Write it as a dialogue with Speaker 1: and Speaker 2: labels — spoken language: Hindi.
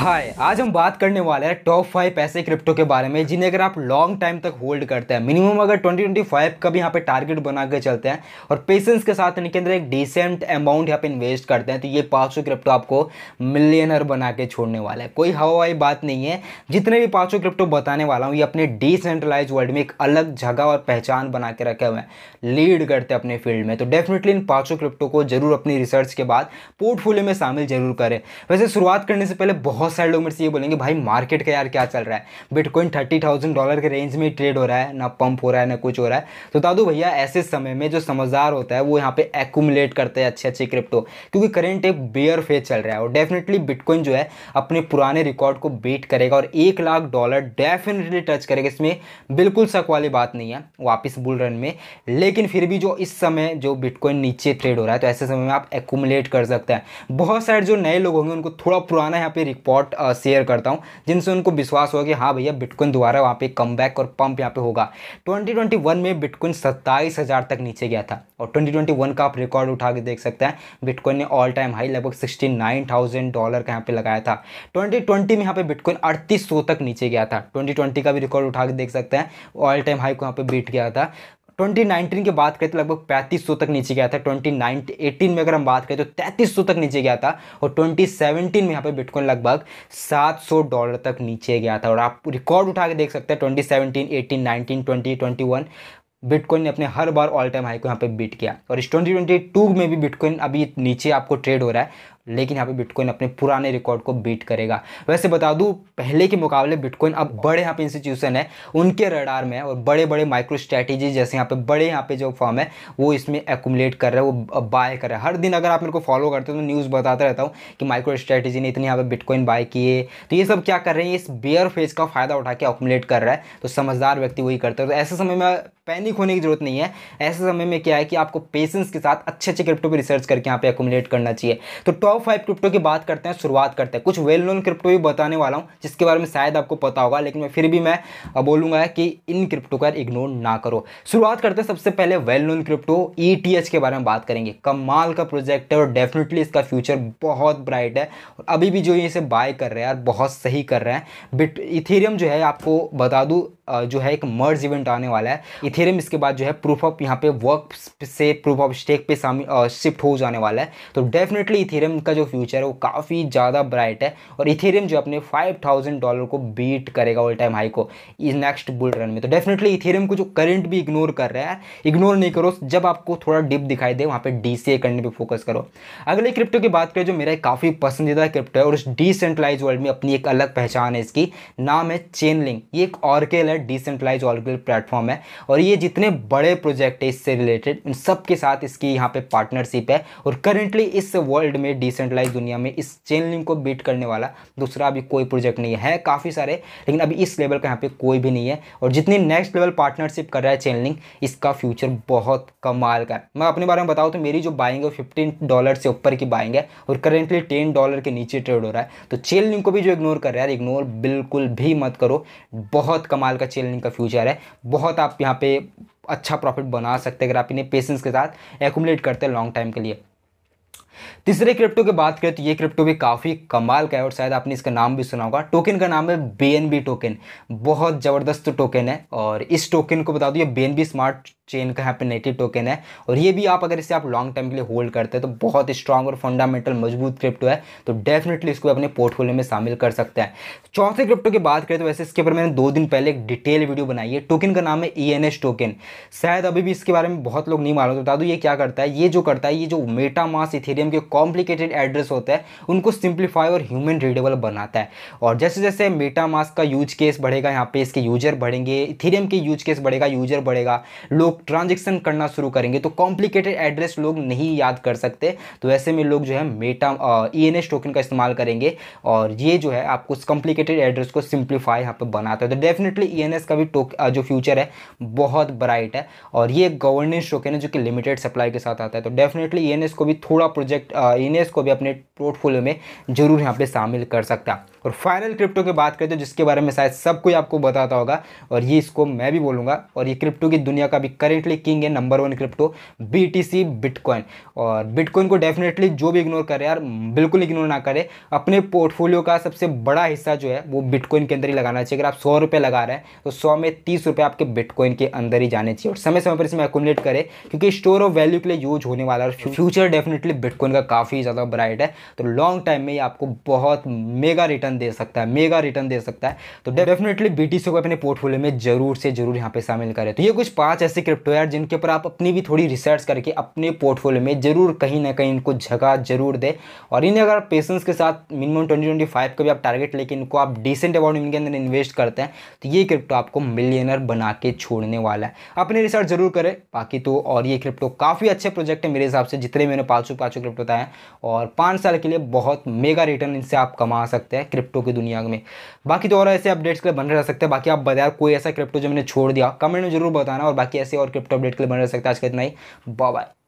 Speaker 1: हाय आज हम बात करने वाले हैं टॉप फाइव ऐसे क्रिप्टो के बारे में जिन्हें अगर आप लॉन्ग टाइम तक होल्ड करते हैं मिनिमम अगर 2025 का भी यहाँ पे टारगेट बना के चलते हैं और पेशेंस के साथ इनके अंदर एक डिसेंट अमाउंट यहाँ पे इन्वेस्ट करते हैं तो ये पाँचों क्रिप्टो आपको मिलियनर बना के छोड़ने वाला है कोई हवा वाई बात नहीं है जितने भी पाँच क्रिप्टो बताने वाला हूँ ये अपने डिसेंट्रलाइज वर्ल्ड में एक अलग जगह और पहचान बना के रखे हुए हैं लीड करते हैं अपने फील्ड में तो डेफिनेटली इन पाँचों क्रिप्टो को जरूर अपनी रिसर्च के बाद पोर्टफोलियो में शामिल जरूर करें वैसे शुरुआत करने से पहले बहुत बहुत सारे लोग मेरे से ये बोलेंगे भाई मार्केट का यार क्या चल रहा है बिटकॉइन थर्टी थाउजेंड डॉलर के रेंज में ट्रेड हो रहा है ना पंप हो रहा है ना कुछ हो रहा है तो दादू भैया ऐसे समय में जो समझदार होता है वो यहाँ पे एकुमुलेट करते हैं अच्छे अच्छे क्रिप्टो क्योंकि करेंट एक बेयर फेज चल रहा है और डेफिनेटली बिटकॉइन जो है अपने पुराने रिकॉर्ड को बीट करेगा और एक लाख डॉलर डेफिनेटली टच करेगा इसमें बिल्कुल शक वाली बात नहीं है वापिस बुल रन में लेकिन फिर भी जो इस समय जो बिटकॉइन नीचे ट्रेड हो रहा है तो ऐसे समय में आप एकुमुलेट कर सकते हैं बहुत सारे जो नए लोग होंगे उनको थोड़ा पुराना यहाँ पे रिकॉर्ड थॉट शेयर uh, करता हूँ जिनसे उनको विश्वास होगा कि हाँ भैया बिटकॉइन दोबारा वहाँ पे कम और पंप यहाँ पे होगा 2021 में बिटकॉइन सत्ताईस हज़ार तक नीचे गया था और 2021 का आप रिकॉर्ड उठा के देख सकते हैं बिटकॉइन ने ऑल टाइम हाई लगभग 69,000 डॉलर का यहाँ पे लगाया था 2020 में यहाँ पे बिटकॉइन 3800 तक नीचे गया था 2020 का भी रिकॉर्ड उठा के देख सकते हैं ऑल टाइम हाई को यहाँ पे बीट गया था 2019 की बात करें तो लगभग 3500 तक नीचे गया था 2018 में अगर हम बात करें तो 3300 तक नीचे गया था और 2017 में यहाँ पे बिटकॉइन लगभग 700 डॉलर तक नीचे गया था और आप रिकॉर्ड उठा के देख सकते हैं 2017, 18, 19, 20, 21 बिटकॉइन ने अपने हर बार ऑल टाइम हाई को यहाँ पे बीट किया और इस 2022 में भी बिटकॉइन अभी नीचे आपको ट्रेड हो रहा है लेकिन यहाँ पे बिटकॉइन अपने पुराने रिकॉर्ड को बीट करेगा वैसे बता दूँ पहले के मुकाबले बिटकॉइन अब बड़े यहाँ पे इंस्टीट्यूशन है उनके रडार में और बड़े बड़े माइक्रो स्ट्रैटेजी जैसे यहाँ पे बड़े यहाँ पे जो फॉर्म है वो इसमें एकुमलेट कर रहे हैं वो बाय कर रहे हैं हर दिन अगर आप मेरे को फॉलो करते हो तो न्यूज़ बताता रहता हूँ कि माइक्रो स्ट्रैटेजी ने इतने यहाँ पर बिटकॉइन बाय किए तो ये सब क्या कर रहे हैं इस बेयर फेज का फ़ायदा उठा के एकुमुलेट कर रहा है तो समझदार व्यक्ति वही करता है तो ऐसे समय में पैनिक होने की जरूरत नहीं है ऐसे समय में क्या है कि आपको पेशेंस के साथ अच्छे अच्छे क्रिप्टो पर रिसर्च करके यहाँ पे एकुमुलेट करना चाहिए तो टॉप टॉप फाइव क्रिप्टो की बात करते हैं शुरुआत करते हैं कुछ वेल नोन क्रिप्टो भी बताने वाला हूँ जिसके बारे में शायद आपको पता होगा लेकिन मैं फिर भी मैं बोलूंगा कि इन क्रिप्टो का इग्नोर ना करो शुरुआत करते हैं सबसे पहले वेल नोन क्रिप्टो ई के बारे में बात करेंगे कमाल का प्रोजेक्ट है और डेफिनेटली इसका फ्यूचर बहुत ब्राइट है और अभी भी जो ये इसे बाय कर रहे हैं यार बहुत सही कर रहे हैं बिट इथेरियम जो है आपको बता दूँ जो है एक मर्ज इवेंट आने वाला है इथेरियम इसके बाद जो है प्रूफ ऑफ यहाँ पे वर्क से प्रूफ ऑफ स्टेक पे शिफ्ट हो जाने वाला है तो डेफिनेटली इथेरियम का जो फ्यूचर है वो काफ़ी ज़्यादा ब्राइट है और इथेरियम जो अपने फाइव थाउजेंड डॉलर को बीट करेगा ऑल टाइम हाई को इस नेक्स्ट बुल रन में तो डेफिनेटली इथेरियम को जो करंट भी इग्नोर कर रहा है इग्नोर नहीं करो जब आपको थोड़ा डिप दिखाई दे वहाँ पर डी करने पर फोकस करो अगले क्रिप्टो की बात करें जो मेरा काफ़ी पसंदीदा क्रिप्टो है और उस डिसेंट्रलाइज वर्ल्ड में अपनी एक अलग पहचान है इसकी नाम है चेनलिंग ये एक ऑर्केल है डिसेंट्रलाइज ऑर्गल प्लेटफॉर्म है और ये जितने बड़े प्रोजेक्ट है इससे रिलेटेड इन सब के साथ इसकी यहाँ पे पार्टनरशिप है और करेंटली इस वर्ल्ड में डिसेंट्रलाइज दुनिया में इस चेन लिंक को बीट करने वाला दूसरा अभी कोई प्रोजेक्ट नहीं है काफ़ी सारे लेकिन अभी इस लेवल का यहाँ पे कोई भी नहीं है और जितनी नेक्स्ट लेवल पार्टनरशिप कर रहा है चेन लिंक इसका फ्यूचर बहुत कमाल का मैं अपने बारे में बताऊँ तो मेरी जो बाइंग है फिफ्टीन डॉलर से ऊपर की बाइंग है और करेंटली टेन डॉलर के नीचे ट्रेड हो रहा है तो चेन लिंक को भी जो इग्नोर कर रहा है इग्नोर बिल्कुल भी मत करो बहुत कमाल का अच्छी का फ्यूचर है बहुत आप यहाँ पे अच्छा प्रॉफिट बना सकते हैं अगर आप इन्हें पेशेंस के साथ एकुमलेट करते हैं लॉन्ग टाइम के लिए तीसरे क्रिप्टो की बात करें तो ये क्रिप्टो भी काफ़ी कमाल का है और शायद आपने इसका नाम भी सुना होगा टोकन का नाम है बीएनबी टोकन बहुत ज़बरदस्त टोकन है और इस टोकन को बता दो ये बीएनबी स्मार्ट चेन का यहाँ पे नेटिव टोकन है और ये भी आप अगर इसे आप लॉन्ग टर्म के लिए होल्ड करते हैं तो बहुत स्ट्रॉन्ग और फंडामेंटल मजबूत क्रिप्टो है तो डेफिनेटली इसको अपने पोर्टफोलियो में शामिल कर सकते हैं चौथे क्रिप्टो की बात करें तो वैसे इसके ऊपर मैंने दो दिन पहले एक डिटेल वीडियो बनाई है टोकन का नाम है ई e टोकन शायद अभी भी इसके बारे में बहुत लोग नहीं मालूम तो बता दो ये क्या करता है ये जो करता है ये जो मेटामास इथेरियम मीडियम के कॉम्प्लिकेटेड एड्रेस होते हैं उनको सिंप्लीफाई और ह्यूमन रीडेबल बनाता है और जैसे जैसे मेटा मास्क का यूज केस बढ़ेगा यहाँ पे इसके यूजर बढ़ेंगे थीरियम के यूज केस बढ़ेगा यूजर बढ़ेगा लोग ट्रांजेक्शन करना शुरू करेंगे तो कॉम्प्लिकेटेड एड्रेस लोग नहीं याद कर सकते तो ऐसे में लोग जो है मेटा ई टोकन का इस्तेमाल करेंगे और ये जो है आपको उस कॉम्प्लिकेटेड एड्रेस को सिंप्लीफाई यहाँ पर बनाता है तो डेफिनेटली ई e का भी जो फ्यूचर है बहुत ब्राइट है और ये गवर्नेंस टोकन है जो कि लिमिटेड सप्लाई के साथ आता है तो डेफिनेटली ई e को भी थोड़ा प्रोजेक्ट इनेस को भी अपने पोर्टफोलियो में जरूर यहाँ पे शामिल कर सकता और फाइनल क्रिप्टो की बात करें तो जिसके बारे में शायद सब कोई आपको बताता होगा और ये इसको मैं भी बोलूँगा और ये क्रिप्टो की दुनिया का भी करेंटली किंग है नंबर वन क्रिप्टो बी बिटकॉइन और बिटकॉइन को डेफिनेटली जो भी इग्नोर करे यार बिल्कुल इग्नोर ना करे अपने पोर्टफोलियो का सबसे बड़ा हिस्सा जो है वो बिटकॉइन के अंदर ही लगाना चाहिए अगर आप सौ रुपये लगा रहे हैं तो सौ में तीस रुपये आपके बिटकॉइन के अंदर ही जाने चाहिए और समय समय पर इसमें एकुमलेट करें क्योंकि स्टोर ऑफ वैल्यू के लिए यूज होने वाला है फ्यूचर डेफिनेटली बिट बिटकॉइन का काफ़ी ज़्यादा ब्राइट है तो लॉन्ग टाइम में ये आपको बहुत मेगा रिटर्न दे सकता है मेगा रिटर्न दे सकता है तो डेफिनेटली बी को अपने पोर्टफोलियो में जरूर से जरूर यहाँ पे शामिल करें तो ये कुछ पाँच ऐसे क्रिप्टो है जिनके ऊपर आप अपनी भी थोड़ी रिसर्च करके अपने पोर्टफोलियो में जरूर कहीं ना कहीं इनको जगह जरूर दे और इन्हें अगर पेशेंस के साथ मिनिमम ट्वेंटी का भी आप टारगेट लेके इनको आप डिसेंट अमाउंट इनके अंदर इन्वेस्ट करते हैं तो ये क्रिप्टो आपको मिलियनर बना के छोड़ने वाला है अपने रिसर्च जरूर करें बाकी तो और ये क्रिप्टो काफ़ी अच्छे प्रोजेक्ट है मेरे हिसाब से जितने मैंने पाँचों पाँचों क्रिप्टो बताया और पाँच साल के लिए बहुत मेगा रिटर्न इनसे आप कमा सकते हैं क्रिप्टो की दुनिया में बाकी तो और ऐसे अपडेट्स के लिए बने रह सकते हैं बाकी आप बताया कोई ऐसा क्रिप्टो जो मैंने छोड़ दिया कमेंट में जरूर बताना और बाकी ऐसे और क्रिप्टो अपडेट के लिए बने रह सकते हैं आज का इतना ही बाय